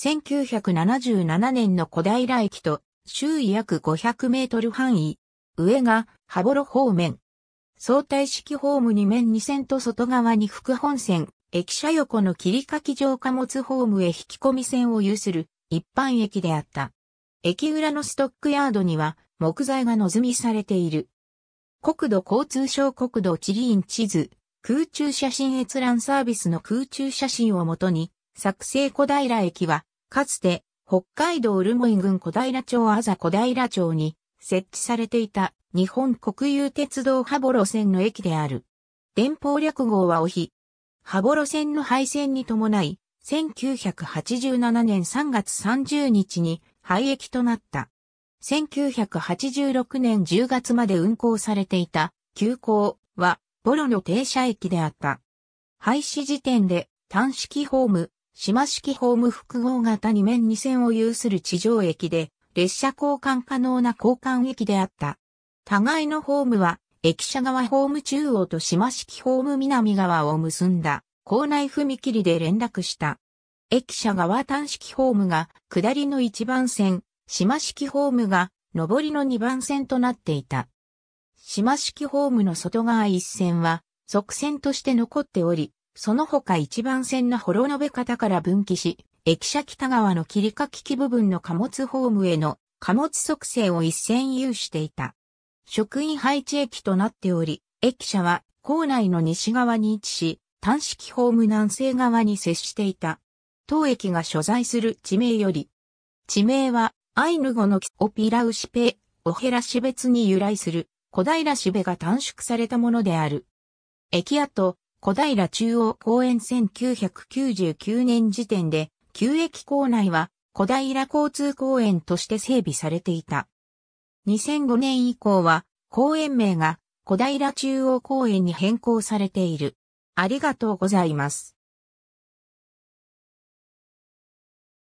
1977年の小平駅と周囲約500メートル範囲、上が羽幌方面。相対式ホーム2面2線と外側に副本線、駅舎横の切り欠き場貨物ホームへ引き込み線を有する一般駅であった。駅裏のストックヤードには木材が望みされている。国土交通省国土地理院地図、空中写真閲覧サービスの空中写真をもとに、作成小平駅はかつて、北海道留萌郡小平町あざ小平町に設置されていた日本国有鉄道羽幌線の駅である。電報略号はおひ。羽幌線の廃線に伴い、1987年3月30日に廃駅となった。1986年10月まで運行されていた急行はボロの停車駅であった。廃止時点で単式ホーム、島式ホーム複合型2面2線を有する地上駅で、列車交換可能な交換駅であった。互いのホームは、駅舎側ホーム中央と島式ホーム南側を結んだ、校内踏切で連絡した。駅舎側端式ホームが、下りの1番線、島式ホームが、上りの2番線となっていた。島式ホームの外側一線は、側線として残っており、その他一番線の幌延方から分岐し、駅舎北側の切り欠き部分の貨物ホームへの貨物促成を一線有していた。職員配置駅となっており、駅舎は構内の西側に位置し、単式ホーム南西側に接していた。当駅が所在する地名より、地名はアイヌ語のオピラウシペ、オヘラシベツに由来する小平シベが短縮されたものである。駅跡、小平中央公園1999年時点で、旧駅構内は小平交通公園として整備されていた。2005年以降は公園名が小平中央公園に変更されている。ありがとうございます。